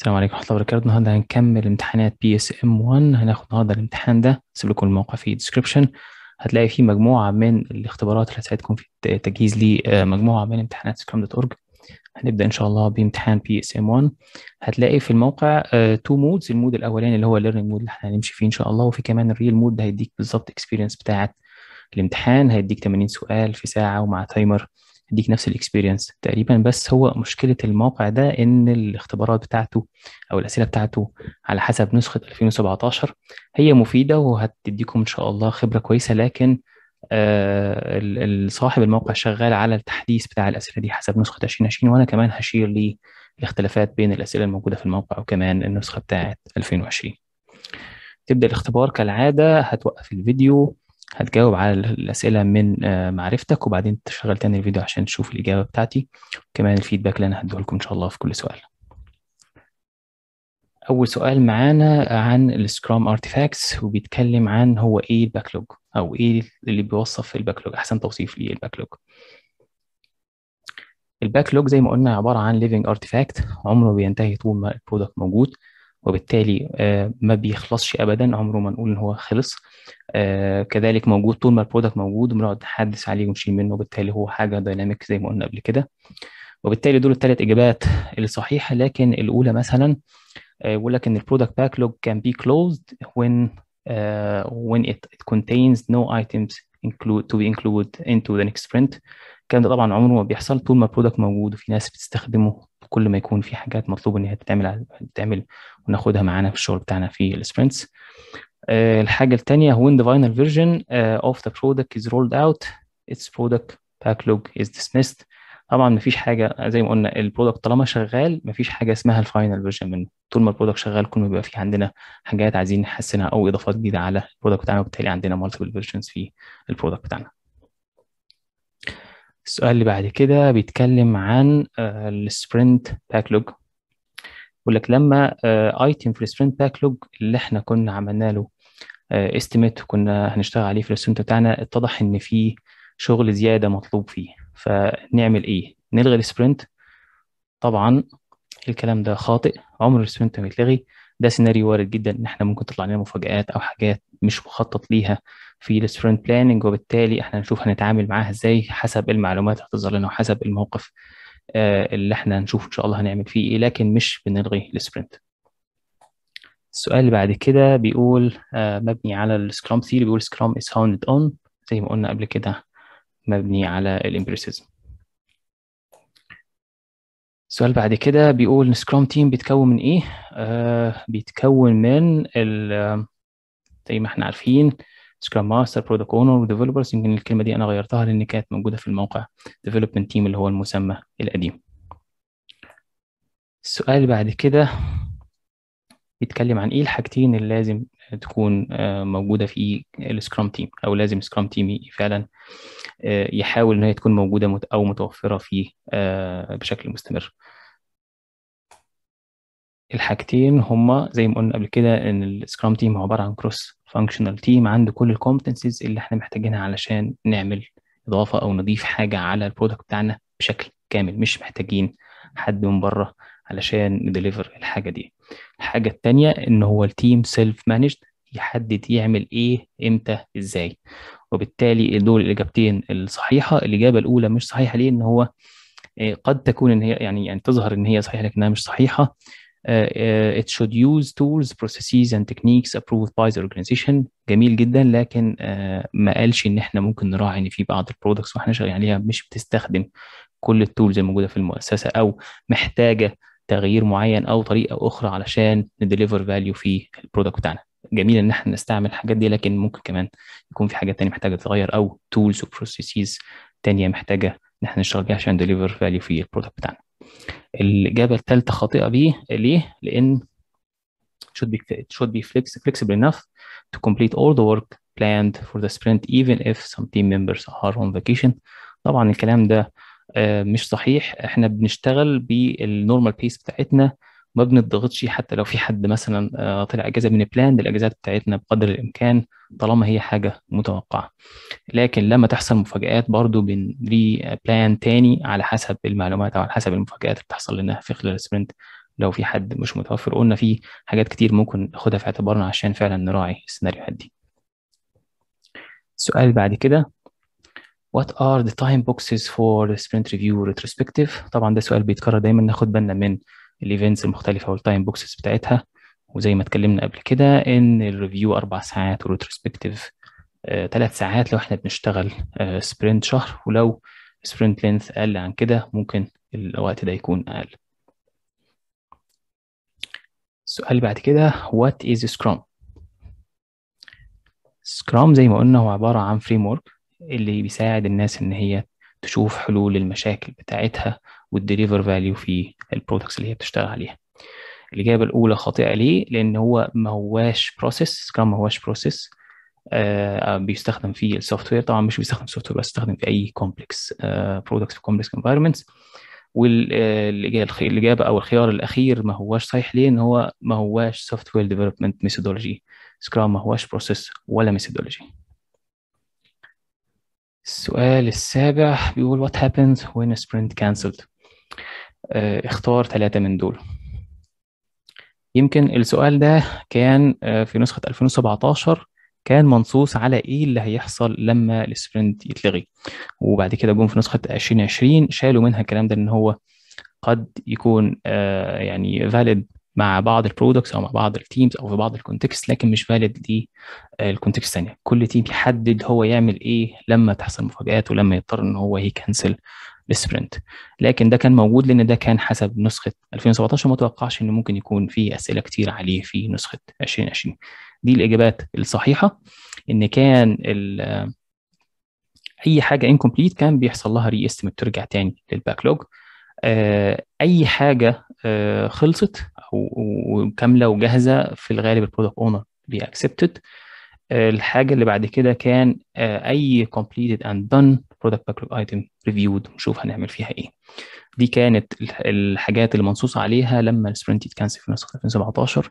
السلام عليكم ورحمة الله وبركاته النهارده هنكمل امتحانات بي اس ام 1 هناخد النهارده الامتحان ده هسيب لكم الموقع في الديسكربشن هتلاقي فيه مجموعة من الاختبارات اللي هتساعدكم في التجهيز لمجموعة آه، من امتحانات سكرام دوت اورج هنبدأ إن شاء الله بامتحان بي اس ام 1 هتلاقي في الموقع تو آه، مودز المود الأولاني اللي هو الليرنينج مود اللي احنا هنمشي فيه إن شاء الله وفي كمان الريل مود ده هيديك بالظبط اكسبيرينس بتاعة الامتحان هيديك 80 سؤال في ساعة ومع تايمر يديك نفس الاكسبيرينس تقريبا بس هو مشكله الموقع ده ان الاختبارات بتاعته او الاسئله بتاعته على حسب نسخه 2017 هي مفيده وهتديكم ان شاء الله خبره كويسه لكن آه صاحب الموقع شغال على التحديث بتاع الاسئله دي حسب نسخه 2020 وانا كمان هشير الاختلافات بين الاسئله الموجوده في الموقع وكمان النسخه بتاعه 2020 تبدا الاختبار كالعاده هتوقف الفيديو هتجاوب على الأسئلة من آه، معرفتك وبعدين تشغل تاني الفيديو عشان تشوف الإجابة بتاعتي وكمان الفيدباك اللي أنا هديه لكم إن شاء الله في كل سؤال أول سؤال معانا عن السكرام ارتيفاكتس وبيتكلم عن هو إيه الباكلوج أو إيه اللي بيوصف الباكلوج أحسن توصيف ليه الباكلوج الباكلوج زي ما قلنا عبارة عن ليفينج ارتيفاكت عمره بينتهي طول ما البرودكت موجود وبالتالي آه، ما بيخلصش ابدا عمره ما نقول ان هو خلص آه، كذلك موجود طول ما البرودكت موجود بنقعد نحدث عليه ونشيل منه وبالتالي هو حاجه دايناميك زي ما قلنا قبل كده وبالتالي دول الثلاث اجابات الصحيحه لكن الاولى مثلا بيقول آه، لك ان البرودكت باكلوج كان بي closed when uh, when it, it contains no items include to be included into the next sprint الكلام ده طبعا عمره ما بيحصل طول ما البرودكت موجود وفي ناس بتستخدمه كل ما يكون في حاجات مطلوب ان هي تتعمل تتعمل وناخدها معانا في الشغل بتاعنا في السبرنتس آه، الحاجه الثانيه when the final version آه، of the product is rolled out its product backlog is dismissed طبعا مفيش حاجه زي ما قلنا البرودكت طالما شغال مفيش حاجه اسمها الفاينل فيرجن منه طول ما البرودكت شغال كل ما بيبقى في عندنا حاجات عايزين نحسنها او اضافات جديده على البرودكت بتاعنا وبالتالي عندنا مالتيبل فيرجنز في البرودكت بتاعنا السؤال اللي بعد كده بيتكلم عن آه، السبرنت باكلوج بيقول لك لما ايتم آه، في السبرنت باكلوج اللي احنا كنا عملنا له استيميت آه، وكنا هنشتغل عليه في السبرنت بتاعنا اتضح ان في شغل زياده مطلوب فيه فنعمل ايه نلغي السبرنت طبعا الكلام ده خاطئ عمر السبرنت ما يتلغي ده سيناريو وارد جدا ان احنا ممكن تطلع لنا مفاجآت او حاجات مش مخطط ليها في السبرنت بلاننج وبالتالي احنا نشوف هنتعامل معاها ازاي حسب المعلومات هتظهر لنا وحسب الموقف آه، اللي احنا هنشوف ان شاء الله هنعمل فيه ايه لكن مش بنلغي السبرنت السؤال اللي بعد كده بيقول آه، مبني على السكرام ثيري بيقول سكرام از هاوند اون زي ما قلنا قبل كده مبني على الامبريسيزم السؤال بعد كده بيقول سكروم تيم بيتكون من ايه؟ آه بيتكون من ال زي ما احنا عارفين سكرام ماستر برودكت اونر وديفلوبرز يمكن الكلمه دي انا غيرتها لان كانت موجوده في الموقع ديفلوبمنت تيم اللي هو المسمى القديم السؤال بعد كده بيتكلم عن ايه الحاجتين اللي لازم تكون آه، موجوده في السكرام تيم او لازم سكرام تيم فعلا آه، يحاول ان هي تكون موجوده او متوفره فيه آه، بشكل مستمر الحاجتين هما زي ما قلنا قبل كده ان السكرام تيم هو عباره عن كروس فانكشنال تيم عنده كل الكومبتنسز اللي احنا محتاجينها علشان نعمل اضافه او نضيف حاجه على البرودكت بتاعنا بشكل كامل مش محتاجين حد من بره علشان نديليفر الحاجه دي الحاجه التانية ان هو التيم سيلف مانجد يحدد يعمل ايه امتى ازاي وبالتالي دول الاجابتين الصحيحه الاجابه الاولى مش صحيحه ليه ان هو آه، قد تكون ان هي يعني يعني تظهر ان هي صحيحه لكنها مش صحيحه uh, it should use tools processes and techniques approved by the organization جميل جدا لكن uh, ما قالش ان احنا ممكن نراعي ان في بعض البرودكتس واحنا شغالين عليها مش بتستخدم كل التولز الموجوده في المؤسسه او محتاجه تغيير معين او طريقه اخرى علشان نديليفر فاليو في البرودكت بتاعنا جميل ان احنا نستعمل الحاجات دي لكن ممكن كمان يكون في حاجات تانية محتاجه تتغير او تولز وبروسيسز تانية محتاجه ان احنا نشتغل بيها عشان نديليفر فاليو في البرودكت بتاعنا الاجابه الثالثه خاطئه بيه ليه لان should be it should be flexible enough to complete all the work planned for the sprint even if some team members are on vacation طبعا الكلام ده آه، مش صحيح احنا بنشتغل بالنورمال بيس بتاعتنا ما بنضغطش حتى لو في حد مثلا آه، طلع اجازه من بلان الاجازات بتاعتنا بقدر الامكان طالما هي حاجه متوقعه لكن لما تحصل مفاجات برضو بنري بلان تاني على حسب المعلومات او على حسب المفاجات اللي بتحصل لنا في خلال السبرنت لو في حد مش متوفر قلنا في حاجات كتير ممكن ناخدها في اعتبارنا عشان فعلا نراعي السيناريوهات دي السؤال بعد كده What are the time boxes for the sprint review retrospective؟ طبعا ده سؤال بيتكرر دايما ناخد بالنا من الايفنتس المختلفة والتايم بوكسز بتاعتها وزي ما اتكلمنا قبل كده ان الريفيو اربع ساعات والريتروسبكتيف آه، ثلاث ساعات لو احنا بنشتغل سبرنت آه، شهر ولو سبرنت لينث اقل عن كده ممكن الوقت ده يكون اقل السؤال بعد كده what is scrum scrum زي ما قلنا هو عبارة عن فريم ورك اللي بيساعد الناس إن هي تشوف حلول للمشاكل بتاعتها والديليفر فاليو في البرودكتس اللي هي بتشتغل عليها الإجابة الأولى خاطئة ليه؟ لأن هو ما هواش بروسيس سكرام ما هواش بروسيس آه بيستخدم في السوفت وير طبعا مش بيستخدم سوفت وير بس بيستخدم في أي كومبلكس برودكتس آه، في كومبلكس انفايرمنتس والإجابة أو الخيار الأخير ما هواش صحيح ليه؟ إن هو ما هواش سوفت وير ديفلوبمنت ميثودولوجي سكرام ما هواش بروسيس ولا ميثودولوجي السؤال السابع بيقول what happens when a sprint canceled آه، اختار ثلاثة من دول يمكن السؤال ده كان آه، في نسخة 2017 كان منصوص على ايه اللي هيحصل لما السبرنت يتلغي وبعد كده جم في نسخة 2020 شالوا منها الكلام ده ان هو قد يكون آه، يعني valid مع بعض البرودكتس او مع بعض التيمز او في بعض الكونتكست لكن مش فاليد آه، للكونتكست الثانيه كل تيم يحدد هو يعمل ايه لما تحصل مفاجات ولما يضطر ان هو يكنسل السبرنت لكن ده كان موجود لان ده كان حسب نسخه 2017 ما توقعش ان ممكن يكون في اسئله كتير عليه في نسخه 2020 دي الاجابات الصحيحه ان كان آه، اي حاجه انكمبليت كان بيحصل لها ري استيميت ترجع تاني للباكلوج آه، اي حاجه آه، خلصت او كامله وجاهزه في الغالب البرودكت اونر بيأكسبتد الحاجه اللي بعد كده كان آه، اي completed اند دون برودكت باكلوج ايتم ريفيود نشوف هنعمل فيها ايه دي كانت الحاجات اللي منصوص عليها لما السبرنت يتكنسل في نسخه 2017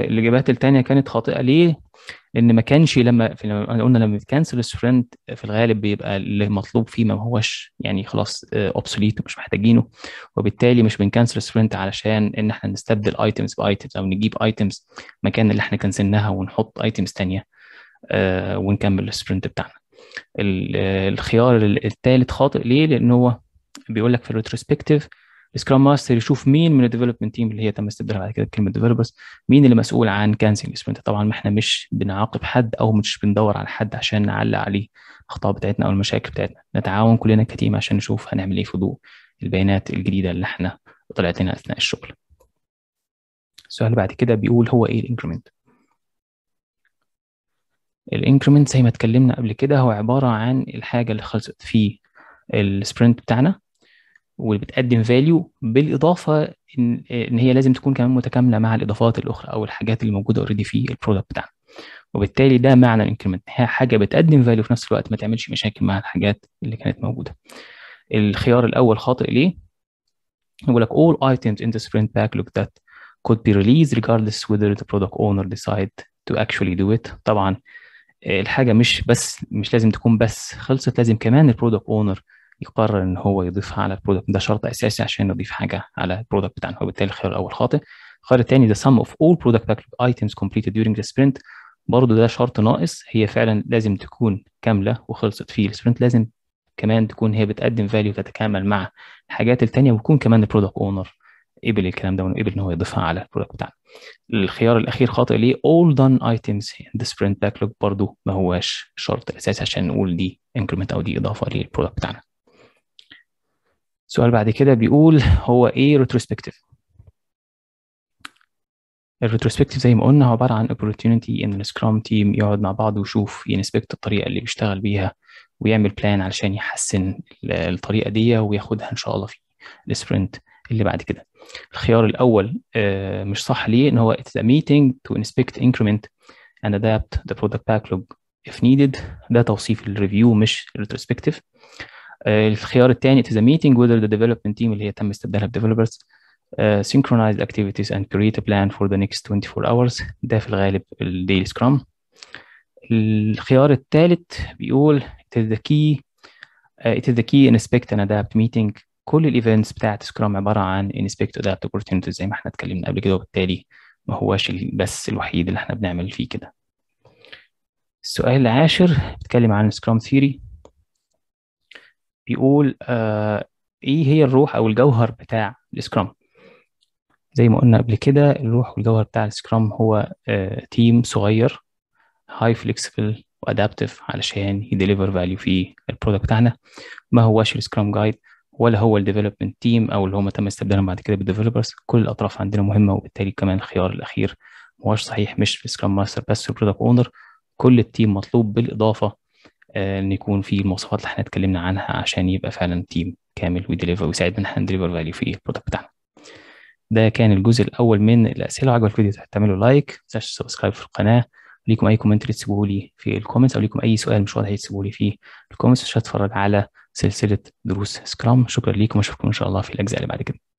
الاجابات الثانيه كانت خاطئه ليه لان ما كانش لما في لما قلنا لما بيتكنسل سفرنت في الغالب بيبقى اللي مطلوب فيه ما هوش يعني خلاص اوبسوليت آه، مش محتاجينه وبالتالي مش بنكنسل سفرنت علشان ان احنا نستبدل ايتمز بايتمز او نجيب ايتمز مكان اللي احنا كنسلناها ونحط ايتمز ثانيه آه، ونكمل السبرنت بتاعنا آه، الخيار الثالث خاطئ ليه لان هو بيقول لك في الريتروسبكتيف السكرام ماستر يشوف مين من الديفلوبمنت تيم اللي هي تم استبدالها بعد كده بكلمه ديفلوبرز مين اللي مسؤول عن كانسلنج سبرنت طبعا ما احنا مش بنعاقب حد او مش بندور على حد عشان نعلق عليه الاخطاء بتاعتنا او المشاكل بتاعتنا نتعاون كلنا كتيم عشان نشوف هنعمل ايه في ضوء البيانات الجديده اللي احنا طلعت لنا اثناء الشغل السؤال اللي بعد كده بيقول هو ايه الانكريمنت الانكريمنت زي ما اتكلمنا قبل كده هو عباره عن الحاجه اللي خلصت في السبرنت بتاعنا وبتقدم فاليو بالاضافه ان ان هي لازم تكون كمان متكامله مع الاضافات الاخرى او الحاجات اللي موجوده اوريدي في البرودكت بتاعنا وبالتالي ده معنى الانكريمنت هي حاجه بتقدم فاليو في نفس الوقت ما تعملش مشاكل مع الحاجات اللي كانت موجوده الخيار الاول خاطئ ليه يقول لك all items in the sprint backlog that could be released regardless whether the product owner decide to actually do it طبعا آه، الحاجه مش بس مش لازم تكون بس خلصت لازم كمان البرودكت اونر يقرر ان هو يضيفها على البرودكت ده شرط اساسي عشان يضيف حاجه على البرودكت بتاعنا وبالتالي الخيار الاول خاطئ الخيار الثاني ذا سم اوف اول برودكت backlog ايتمز كومبليتد during the برضه ده شرط ناقص هي فعلا لازم تكون كامله وخلصت في السبرنت لازم كمان تكون هي بتقدم فاليو تتكامل مع الحاجات الثانيه ويكون كمان البرودكت اونر قبل الكلام ده وقبل ان هو يضيفها على البرودكت بتاعنا الخيار الاخير خاطئ ليه اول دان ايتمز ذا سبرنت sprint برضه ما هواش شرط اساسي عشان نقول دي انكريمنت او دي اضافه للبرودكت بتاعنا السؤال بعد كده بيقول هو ايه ريتروسبكتيف الريتروسبكتيف زي ما قلنا هو عباره عن opportunity ان السكرام تيم يقعد مع بعض ويشوف ينسبكت الطريقه اللي بيشتغل بيها ويعمل بلان علشان يحسن الطريقه دي وياخدها ان شاء الله في السبرنت اللي بعد كده الخيار الاول آه، مش صح ليه ان هو it's a meeting to inspect increment and adapt the product backlog if needed ده توصيف الريفيو مش ريتروسبكتيف آه، الخيار الثاني it is a meeting with the development team اللي هي تم استبدالها ب developers uh, آه، synchronize activities and create a plan for the next 24 hours ده في الغالب الديلي سكرام الخيار الثالث بيقول it is the key uh, it is the key inspect and adapt meeting كل الايفنتس بتاعت سكرام عباره عن inspect adapt opportunities زي ما احنا اتكلمنا قبل كده وبالتالي ما هوش بس الوحيد اللي احنا بنعمل فيه كده السؤال العاشر بيتكلم عن سكرام ثيري بيقول آه ايه هي الروح او الجوهر بتاع السكرام زي ما قلنا قبل كده الروح والجوهر بتاع السكرام هو آه تيم صغير هاي فليكسبل وادابتيف علشان يديليفر فاليو في البرودكت بتاعنا ما هواش السكرام جايد ولا هو الديفلوبمنت تيم او اللي هم تم استبدالهم بعد كده بالديفلوبرز كل الاطراف عندنا مهمه وبالتالي كمان الخيار الاخير ما هوش صحيح مش في السكرام ماستر بس البرودكت اونر كل التيم مطلوب بالاضافه آه، ان يكون في المواصفات اللي احنا اتكلمنا عنها عشان يبقى فعلا تيم كامل ويديليفر ويساعدنا ان احنا نديليفر فاليو في البرودكت بتاعنا ده كان الجزء الاول من الاسئله لو عجبك الفيديو تعملوا لايك ما تنساش تسبسكرايب في القناه ليكم اي كومنت تسيبوه لي في الكومنتس او ليكم اي سؤال مش واضح تسيبوه لي في الكومنتس عشان اتفرج على سلسله دروس سكرام شكرا ليكم واشوفكم ان شاء الله في الاجزاء اللي بعد كده